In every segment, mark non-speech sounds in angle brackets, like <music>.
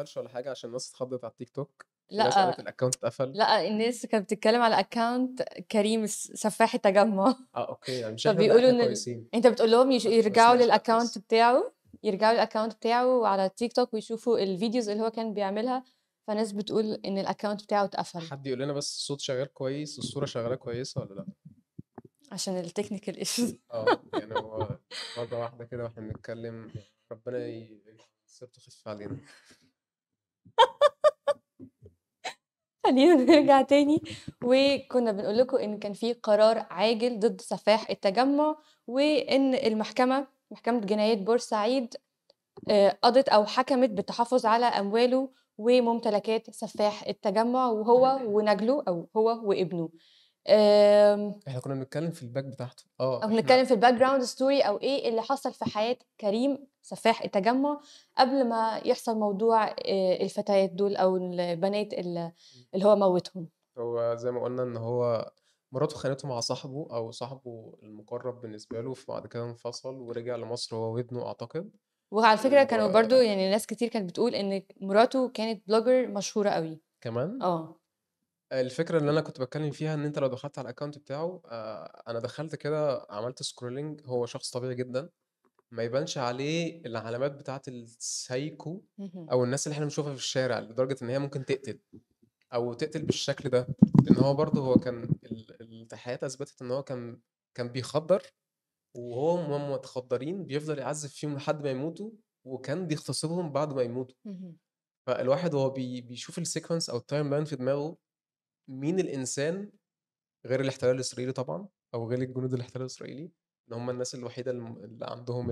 اتقفلش ولا حاجه عشان الناس اتخضت على التيك توك لا قالت الاكونت اتقفل لا الناس كانت بتتكلم على اكونت كريم سفاح التجمع اه اوكي يعني مش فبيقولوا ان انت بتقول لهم يرجعوا للاكونت بتاعه يرجعوا للاكونت بتاعه على التيك توك ويشوفوا الفيديوز اللي هو كان بيعملها فناس بتقول ان الاكونت بتاعه اتقفل حد يقول لنا بس الصوت شغال كويس والصوره شغاله كويسه ولا لا عشان التكنيكال ايشوز <laughs> اه يعني هو مره واحده كده واحنا بنتكلم ربنا يسيبته خفيف علينا خلينا <laughs> نرجع تاني وكنا بنقول لكم ان كان في قرار عاجل ضد سفاح التجمع وان المحكمه محكمه جنايات بورسعيد آه، قضت او حكمت بالتحفظ على امواله وممتلكات سفاح التجمع وهو ونجله او هو وابنه احنا كنا بنتكلم في الباك بتاعته اه احنا بنتكلم في الباك جراوند ستوري او ايه اللي حصل في حياه كريم سفاح التجمع قبل ما يحصل موضوع آه، الفتيات دول او البنات اللي هو موتهم هو زي ما قلنا ان هو مراته خانته مع صاحبه او صاحبه المقرب بالنسبه له فبعد كده انفصل ورجع لمصر هو وابنه اعتقد وعلى فكره كانوا برضو يعني ناس كتير كانت بتقول ان مراته كانت بلوجر مشهوره قوي كمان اه الفكرة اللي أنا كنت بتكلم فيها إن أنت لو دخلت على الأكونت بتاعه آه، أنا دخلت كده عملت سكرولنج هو شخص طبيعي جدًا، ما يبانش عليه العلامات بتاعة السايكو أو الناس اللي إحنا بنشوفها في الشارع، لدرجة إن هي ممكن تقتل، أو تقتل بالشكل ده، لإن هو برضه هو كان التحيات أثبتت إن هو كان كان بيخدّر، وهو متخدّرين بيفضل يعذّب فيهم لحد ما يموتوا، وكان بيغتصبهم بعد ما يموتوا. فالواحد هو بيشوف السيكونس أو التايم لاين في دماغه مين الانسان غير الاحتلال الاسرائيلي طبعا او غير الجنود الاحتلال الاسرائيلي ان هم الناس الوحيده اللي عندهم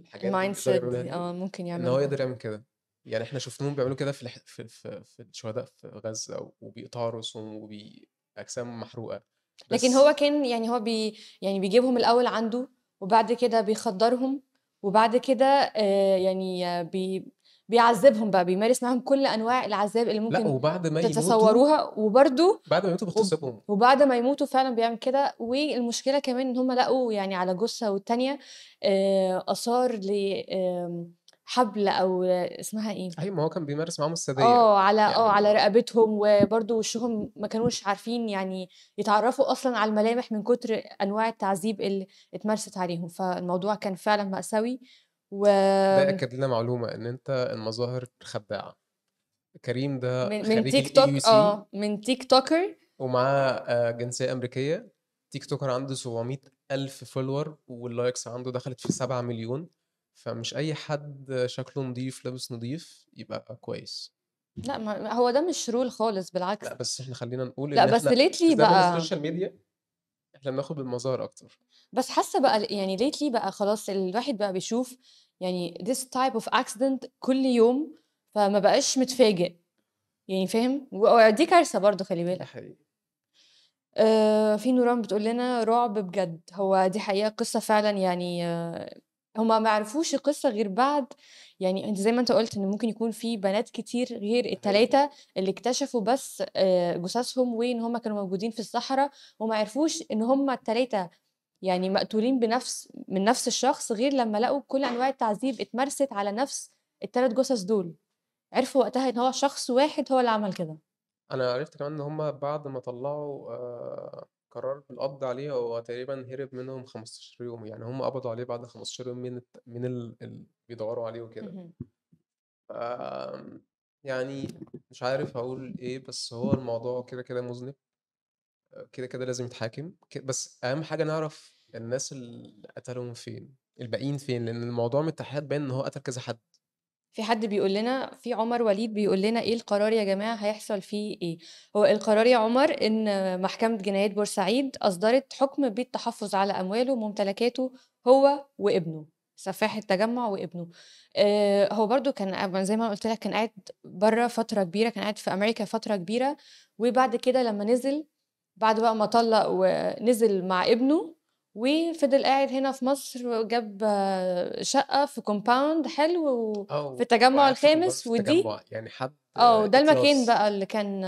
الحاجات المايند سيت اه ممكن يعمل ان هو يقدر يعمل كده يعني احنا شفناهم بيعملوا كده في, في في في الشهداء في غزه وبيقطعوا رسوم وباجسام محروقه لكن هو كان يعني هو بي يعني بيجيبهم الاول عنده وبعد كده بيخدرهم وبعد كده آه، يعني بي بيعذبهم بقى بيمارس معاهم كل انواع العذاب اللي ممكن لا وبعد ما تتصوروها وبرده بعد ما يموتوا بيغتصبهم وبعد ما يموتوا فعلا بيعمل كده والمشكله كمان ان هم لقوا يعني على جثه والتانيه آه، اثار ل حبل او اسمها ايه ايوه ما هو كان بيمارس معاهم الساديه اه على آه، يعني اه على رقبتهم وبرده وشهم ما كانوش عارفين يعني يتعرفوا اصلا على الملامح من كتر انواع التعذيب اللي اتمارست عليهم فالموضوع كان فعلا ماساوي و ده اكد لنا معلومه ان انت المظاهر خداعه كريم ده من, من تيك توك اه من تيك توكر ومعاه آه، جنسيه امريكيه تيك توكر عنده 700 الف فولور واللايكس عنده دخلت في 7 مليون فمش اي حد شكله نضيف لابس نضيف يبقى كويس لا ما هو ده مش رول خالص بالعكس لا بس احنا خلينا نقول لا إن بس ليتلي بقى السوشيال ميديا لما اخد بالمظاهر اكتر بس حاسه بقى يعني ليتلي بقى خلاص الواحد بقى بيشوف يعني this type of accident كل يوم فما بقاش متفاجئ يعني فاهم ودي كارثه برضه خلي بالك حقيقي آه في نوران بتقول لنا رعب بجد هو دي حقيقه قصه فعلا يعني آه هما ما عرفوش القصه غير بعد يعني انت زي ما انت قلت ان ممكن يكون في بنات كتير غير التلاتة اللي اكتشفوا بس جثثهم وان هما كانوا موجودين في الصحراء وما عرفوش ان هما التلاتة يعني مقتولين بنفس من نفس الشخص غير لما لقوا كل انواع التعذيب اتمارست على نفس التلات جثث دول عرفوا وقتها ان هو شخص واحد هو اللي عمل كده انا عرفت كمان ان هما بعد ما طلعوا آه قرار القبض عليه هو تقريبا هرب منهم 15 يوم يعني هم قبضوا عليه بعد 15 يوم من الت... من ال... ال... بيدوروا عليه وكده ف... آمم، يعني مش عارف هقول ايه بس هو الموضوع كده كده مذنب كده كده لازم يتحاكم بس اهم حاجه نعرف الناس اللي قتلهم فين الباقيين فين لان الموضوع من التحقيقات باين ان هو قتل كذا حد في حد بيقول لنا في عمر وليد بيقول لنا ايه القرار يا جماعه هيحصل فيه ايه هو القرار يا عمر ان محكمه جنايات بورسعيد اصدرت حكم بالتحفظ على امواله وممتلكاته هو وابنه سفاح التجمع وابنه آه هو برضو كان زي ما قلت لك كان قاعد بره فتره كبيره كان قاعد في امريكا فتره كبيره وبعد كده لما نزل بعد بقى ما طلق ونزل مع ابنه وفضل قاعد هنا في مصر وجاب شقه في كومباوند حلو في التجمع الخامس ودي يعني حد اه ده المكان بقى اللي كان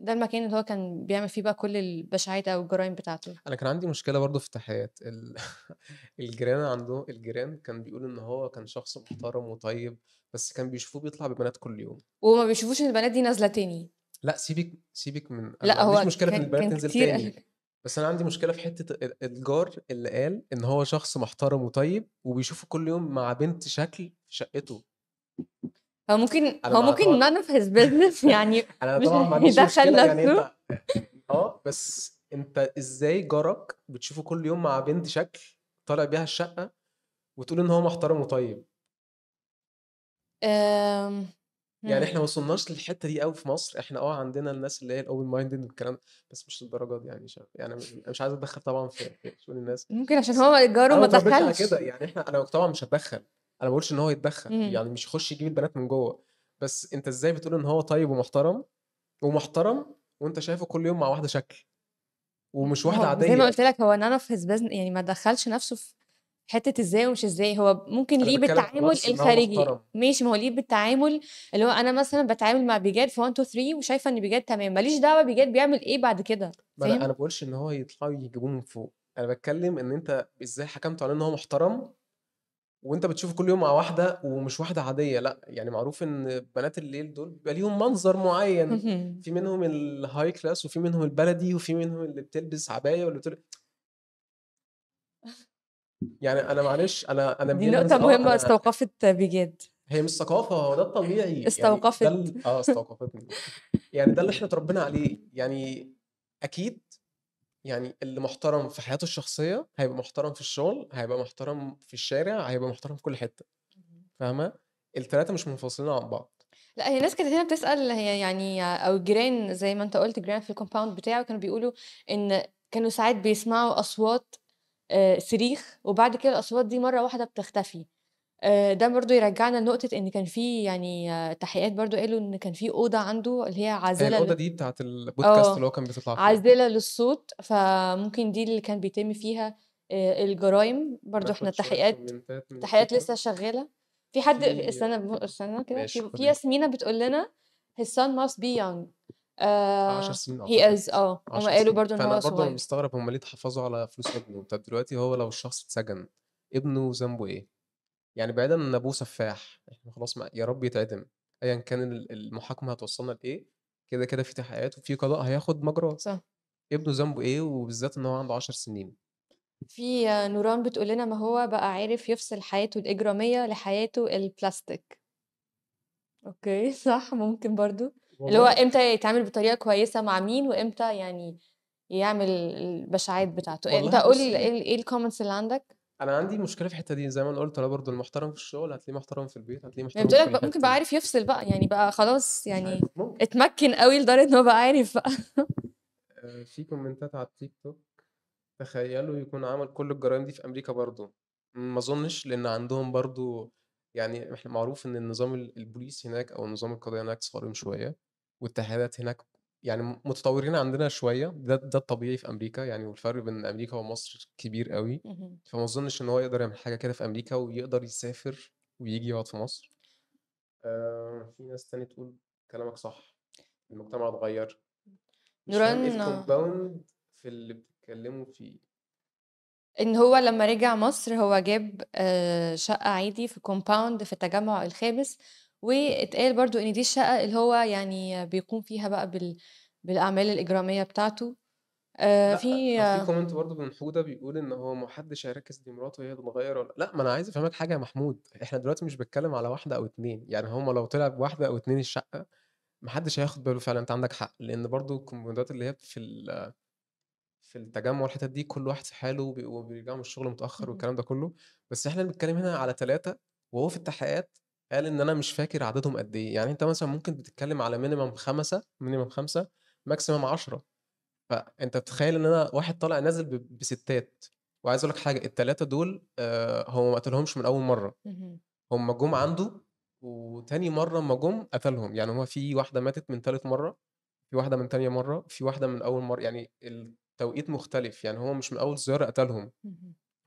ده المكان اللي هو كان بيعمل فيه بقى كل البشاعات او الجرائم بتاعته انا كان عندي مشكله برضه في التحيات ال... <laughs> الجيران عنده الجيران كان بيقول ان هو كان شخص محترم وطيب بس كان بيشوفوه بيطلع ببنات كل يوم وما بيشوفوش ان البنات دي نازله تاني لا سيبك سيبك من لا هو مشكله كان... ان البنات تنزل تاني بس انا عندي مشكله في حته الجار اللي قال ان هو شخص محترم وطيب وبيشوفه كل يوم مع بنت شكل في شقته هو ممكن هو ممكن نون اوف هيز بزنس يعني انا طبعا ما عنديش يعني <laughs> اه بس انت ازاي جارك بتشوفه كل يوم مع بنت شكل طالع بيها الشقه وتقول ان هو محترم وطيب يعني إمم. احنا ما وصلناش للحته دي قوي في مصر احنا اه عندنا الناس اللي هي الاوبن مايندد والكلام بس مش للدرجه دي يعني شايف يعني مش عايز اتدخل طبعا في شؤون الناس ممكن عشان هو جاره ما دخلش كده يعني احنا انا طبعا مش هتدخل انا ما بقولش ان هو يتدخل إمم. يعني مش يخش يجيب البنات من جوه بس انت ازاي بتقول ان هو طيب ومحترم ومحترم وانت شايفه كل يوم مع واحده شكل ومش واحده عاديه زي ما قلت لك هو none of his يعني ما دخلش نفسه في حته ازاي ومش ازاي هو ممكن ليه بالتعامل الخارجي ماشي ما هو ليه بالتعامل اللي هو انا مثلا بتعامل مع بيجاد في 1 2 3 وشايفه ان بيجاد تمام ماليش دعوه بيجاد بيعمل ايه بعد كده ما انا ما بقولش ان هو يطلعوا يجيبوه من فوق انا بتكلم ان انت ازاي حكمت عليه ان هو محترم وانت بتشوفه كل يوم مع واحده ومش واحده عاديه لا يعني معروف ان بنات الليل دول بيبقى ليهم منظر معين <laughs> في منهم الهاي كلاس وفي منهم البلدي وفي منهم اللي بتلبس عبايه واللي بتلبس يعني انا معلش انا انا دي نقطه مهمه استوقفت بجد هي مش ثقافه هو ده الطبيعي يعني استوقفت يعني دل... اه استوقفتني يعني ده اللي احنا اتربينا عليه يعني اكيد يعني اللي محترم في حياته الشخصيه هيبقى محترم في الشغل هيبقى محترم في الشارع هيبقى محترم في كل حته فاهمه الثلاثه مش منفصلين عن بعض لا هي ناس كانت هنا بتسال هي يعني او جيران زي ما انت قلت جيران في الكومباوند بتاعه كانوا بيقولوا ان كانوا ساعات بيسمعوا اصوات آه، صريخ وبعد كده الاصوات دي مره واحده بتختفي آه، ده برضو يرجعنا لنقطة إن كان في يعني آه، تحقيقات برضو قالوا إن كان في أوضة عنده اللي هي عازلة الأوضة دي بتاعت البودكاست اللي هو كان بيطلع فيها عازلة للصوت فممكن دي اللي كان بيتم فيها الجرايم برضو احنا التحقيقات التحقيقات لسه شغالة في حد استنى استنى كده في ياسمينة بتقول لنا his son must be young 10 آه، سنين هي از اه هم قالوا برضه ان هو صغير برضه مستغرب هم ليه تحفظوا على فلوس ابنه طب دلوقتي هو لو الشخص اتسجن ابنه ذنبه ايه؟ يعني بعيدا ان ابوه سفاح احنا خلاص ما يا رب يتعدم ايا كان المحاكمه هتوصلنا لايه كده كده في تحقيقات وفي قضاء هياخد مجراه صح ابنه ذنبه ايه وبالذات ان هو عنده 10 سنين في نوران بتقول لنا ما هو بقى عارف يفصل حياته الاجراميه لحياته البلاستيك اوكي <laughs> صح ممكن برضو اللي هو امتى يتعامل بطريقه كويسه مع مين وامتى يعني يعمل البشاعات بتاعته انت قول يعني ايه الكومنتس اللي عندك انا عندي مشكله في الحته دي زي ما انا قلت انا برضو المحترم في الشغل هتلاقيه محترم في البيت هتلاقيه يعني محترم بتقول لك ممكن بقى عارف يفصل بقى يعني بقى خلاص يعني, يعني ممكن. اتمكن قوي لدرجه ان هو بقى عارف بقى <laughs> آه، في كومنتات على التيك توك تخيلوا يكون عمل كل الجرائم دي في امريكا برضو ما اظنش لان عندهم برضو يعني احنا معروف ان النظام البوليس هناك او النظام القضائي هناك صارم شويه والتهديدات هناك يعني متطورين عندنا شويه ده ده الطبيعي في امريكا يعني والفرق بين امريكا ومصر كبير قوي فما اظنش ان هو يقدر يعمل حاجه كده في امريكا ويقدر يسافر ويجي يقعد في مصر آه في ناس تانية تقول كلامك صح المجتمع اتغير نوران الكومباوند إيه في اللي بتتكلموا فيه ان هو لما رجع مصر هو جاب آه، شقه عادي في كومباوند في التجمع الخامس واتقال برضو ان دي الشقه اللي هو يعني بيقوم فيها بقى بال... بالاعمال الاجراميه بتاعته آه في آه، في كومنت برضه من حوده بيقول ان هو ما حدش هيركز دي مراته وهي بتغير ولا لا ما انا عايز افهمك حاجه يا محمود احنا دلوقتي مش بنتكلم على واحده او اتنين يعني هما لو طلع بواحده او اتنين الشقه ما حدش هياخد باله فعلا انت عندك حق لان برضه الكومنتات اللي هي في في التجمع والحتت دي كل واحد في حاله وبيرجعوا من الشغل متاخر والكلام ده كله بس احنا بنتكلم هنا على ثلاثه وهو في التحقيقات قال ان انا مش فاكر عددهم قد ايه يعني انت مثلا ممكن بتتكلم على مينيمم خمسة مينيمم خمسة ماكسيمم عشرة فانت بتخيل ان انا واحد طالع نازل بستات وعايز اقول لك حاجه التلاتة دول آه، هو ما قتلهمش من اول مره هم جم عنده وتاني مره اما جم قتلهم يعني هو في واحده ماتت من ثالث مره في واحده من تانية مره في واحده من اول مره يعني التوقيت مختلف يعني هو مش من اول زياره قتلهم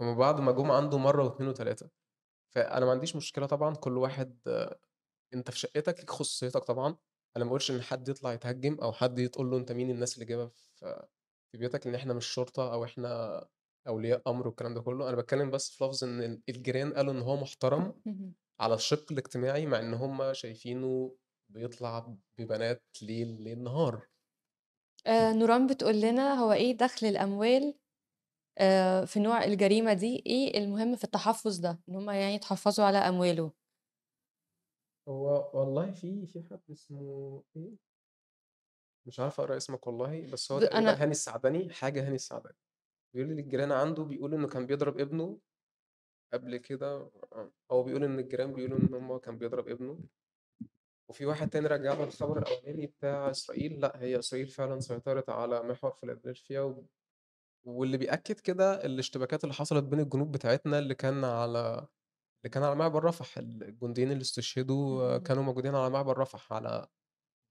هم بعد ما جم عنده مره واثنين وثلاثه فانا ما عنديش مشكله طبعا كل واحد انت في شقتك ليك خصوصيتك طبعا انا ما بقولش ان حد يطلع يتهجم او حد يتقول له انت مين الناس اللي جايبها في في بيتك ان احنا مش شرطه او احنا اولياء امر والكلام ده كله انا بتكلم بس في لفظ ان الجيران قالوا ان هو محترم على الشق الاجتماعي مع ان هم شايفينه بيطلع ببنات ليل ليل نهار آه نوران بتقول لنا هو ايه دخل الاموال آه، في نوع الجريمه دي ايه المهم في التحفظ ده ان هم يعني يتحفظوا على امواله هو والله في في حد اسمه ايه مش عارف اقرا اسمك والله بس هو انا هاني السعدني حاجه هاني السعدني بيقول لي الجيران عنده بيقول انه كان بيضرب ابنه قبل كده آه، او بيقول ان الجيران بيقولوا ان هو كان بيضرب ابنه وفي واحد تاني رجع له الخبر الاولاني بتاع اسرائيل لا هي اسرائيل فعلا سيطرت على محور فيلادلفيا واللي بيأكد كده الاشتباكات اللي حصلت بين الجنود بتاعتنا اللي كان على اللي كان على معبر رفح الجنديين اللي استشهدوا إمم. كانوا موجودين على معبر رفح على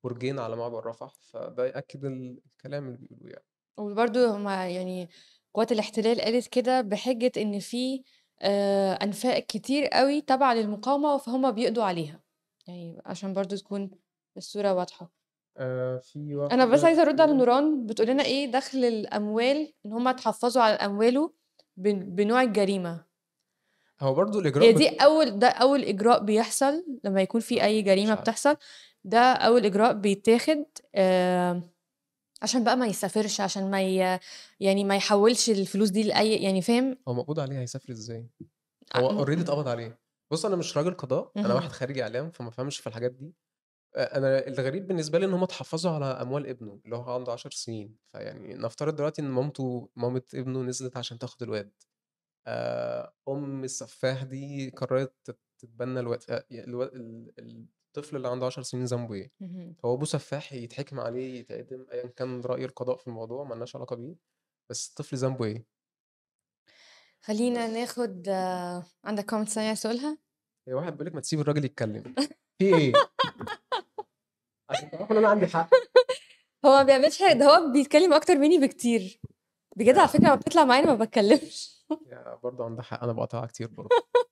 برجين على معبر رفح فده يأكد الكلام اللي بيقولوه يعني وبرضه هما يعني قوات الاحتلال قالت كده بحجة إن في آه، أنفاق كتير قوي تابعة للمقاومة فهم بيقضوا عليها يعني عشان برضو تكون الصورة واضحة آه، في انا بس عايزه ارد على نوران بتقول لنا ايه دخل الاموال ان هم تحفظوا على امواله بنوع الجريمه هو برضو الاجراء هي دي بت... اول ده اول اجراء بيحصل لما يكون في اي جريمه بتحصل ده اول اجراء بيتاخد آه عشان بقى ما يسافرش عشان ما ي... يعني ما يحولش الفلوس دي لاي يعني فاهم هو مقبوض عليه هيسافر ازاي آه. هو اوريدي اتقبض عليه بص انا مش راجل قضاء انا واحد خارج اعلام فما فهمش في الحاجات دي أنا الغريب بالنسبة لي إن هم اتحفظوا على أموال ابنه، اللي هو عنده 10 سنين، فيعني نفترض دلوقتي إن مامته مامة ابنه نزلت عشان تاخد الواد. أم السفاح دي قررت تتبنى الواد ال ال الطفل اللي عنده 10 سنين ذنبه إيه؟ هو أبوه سفاح يتحكم عليه، يتعدم، أيًا كان رأي القضاء في الموضوع ما لناش علاقة بيه، بس الطفل ذنبه إيه؟ خلينا ناخد آه، عندك كومنت ثانيه اسالها؟ هي واحد بيقول لك ما تسيب الراجل يتكلم، <laughs> في إيه؟ عشان تعرفوا انا عندي حق <laughs> هو ما بيعملش حاجه ده هو بيتكلم اكتر مني بكتير بجد على فكره ما بتطلع معايا ما بتكلمش برضه عندها حق انا بقطعها كتير برضه <laughs>